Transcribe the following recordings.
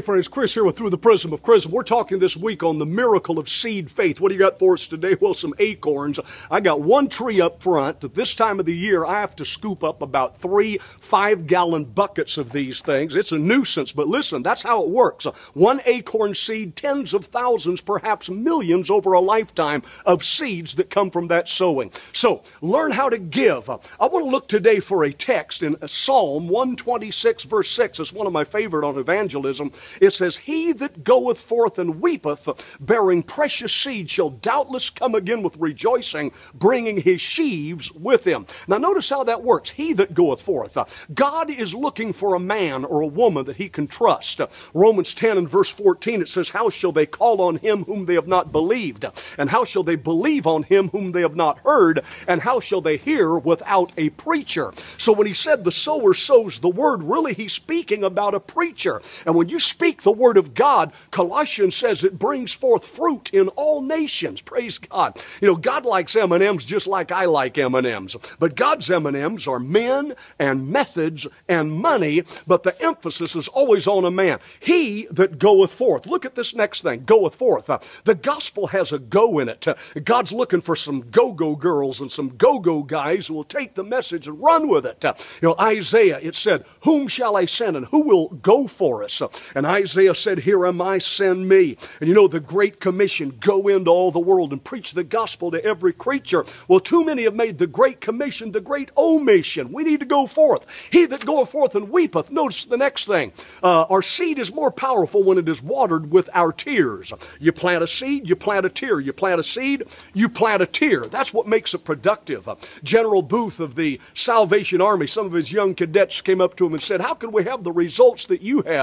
Hey friends, Chris here with Through the Prism of Chris. We're talking this week on the miracle of seed faith. What do you got for us today? Well, some acorns. I got one tree up front. This time of the year, I have to scoop up about three five gallon buckets of these things. It's a nuisance, but listen, that's how it works. One acorn seed, tens of thousands, perhaps millions over a lifetime of seeds that come from that sowing. So learn how to give. I want to look today for a text in Psalm 126, verse 6. It's one of my favorite on evangelism. It says, He that goeth forth and weepeth, bearing precious seed, shall doubtless come again with rejoicing, bringing his sheaves with him. Now, notice how that works. He that goeth forth. God is looking for a man or a woman that he can trust. Romans 10 and verse 14, it says, How shall they call on him whom they have not believed? And how shall they believe on him whom they have not heard? And how shall they hear without a preacher? So when he said the sower sows the word, really he's speaking about a preacher. And when you speak speak the word of God, Colossians says it brings forth fruit in all nations. Praise God. You know, God likes M&Ms just like I like M&Ms. But God's M&Ms are men and methods and money, but the emphasis is always on a man. He that goeth forth. Look at this next thing, goeth forth. Uh, the gospel has a go in it. Uh, God's looking for some go-go girls and some go-go guys who will take the message and run with it. Uh, you know, Isaiah, it said, whom shall I send and who will go for us? Uh, and Isaiah said, Here am I, send me. And you know, the Great Commission go into all the world and preach the gospel to every creature. Well, too many have made the Great Commission the Great Omission. We need to go forth. He that goeth forth and weepeth. Notice the next thing. Uh, our seed is more powerful when it is watered with our tears. You plant a seed, you plant a tear. You plant a seed, you plant a tear. That's what makes it productive. General Booth of the Salvation Army, some of his young cadets came up to him and said, How can we have the results that you have?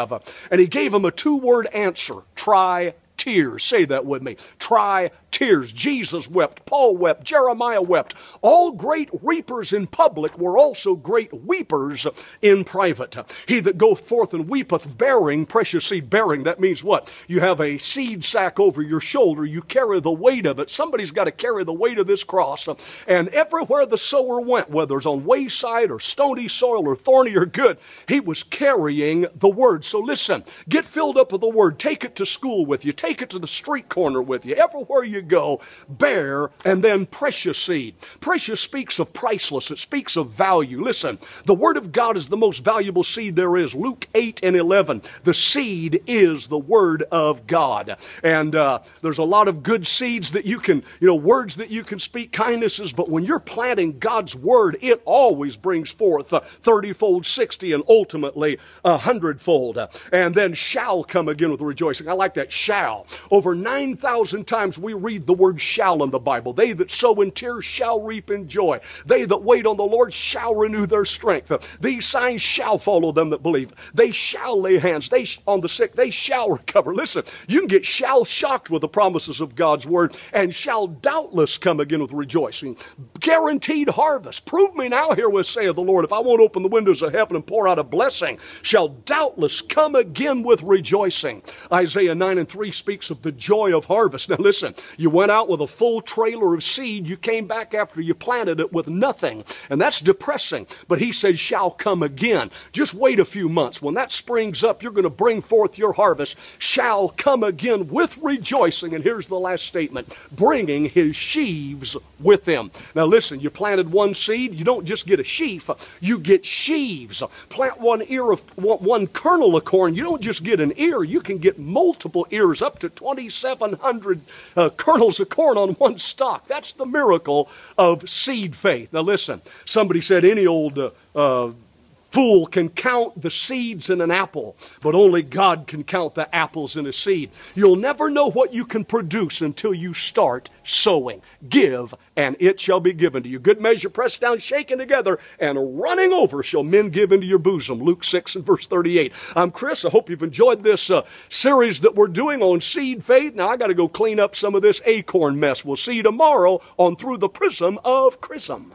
And he gave him a two word answer try tears. Say that with me. Try tears. Jesus wept. Paul wept. Jeremiah wept. All great weepers in public were also great weepers in private. He that goeth forth and weepeth, bearing precious seed. Bearing, that means what? You have a seed sack over your shoulder. You carry the weight of it. Somebody's got to carry the weight of this cross. And everywhere the sower went, whether it's on wayside or stony soil or thorny or good, he was carrying the word. So listen, get filled up with the word. Take it to school with you. Take Take it to the street corner with you. Everywhere you go, bear and then precious seed. Precious speaks of priceless, it speaks of value. Listen, the Word of God is the most valuable seed there is. Luke 8 and 11. The seed is the Word of God. And uh, there's a lot of good seeds that you can, you know, words that you can speak, kindnesses, but when you're planting God's Word, it always brings forth 30 fold, 60, and ultimately a hundredfold. And then shall come again with rejoicing. I like that, shall shall. Over 9,000 times we read the word shall in the Bible. They that sow in tears shall reap in joy. They that wait on the Lord shall renew their strength. These signs shall follow them that believe. They shall lay hands they sh- on the sick. They shall recover. Listen, you can get shall shocked with the promises of God's word and shall doubtless come again with rejoicing. Guaranteed harvest. Prove me now herewith, saith the Lord, if I won't open the windows of heaven and pour out a blessing, shall doubtless come again with rejoicing. Isaiah 9 and 3 speaks of the joy of harvest. Now listen, you went out with a full trailer of seed. You came back after you planted it with nothing. And that's depressing. But he says, shall come again. Just wait a few months. When that springs up, you're going to bring forth your harvest. Shall come again with rejoicing. And here's the last statement. Bringing his sheaves with him. Now listen, you planted one seed. You don't just get a sheaf. You get sheaves. Plant one ear of one kernel of corn. You don't just get an ear. You can get multiple ears up to 2,700 uh, kernels of corn on one stalk. That's the miracle of seed faith. Now, listen, somebody said any old. Uh, uh fool can count the seeds in an apple, but only God can count the apples in a seed. You'll never know what you can produce until you start sowing. Give, and it shall be given to you. Good measure, pressed down, shaken together, and running over shall men give into your bosom. Luke 6 and verse 38. I'm Chris. I hope you've enjoyed this uh, series that we're doing on seed faith. Now I got to go clean up some of this acorn mess. We'll see you tomorrow on Through the Prism of Chrism.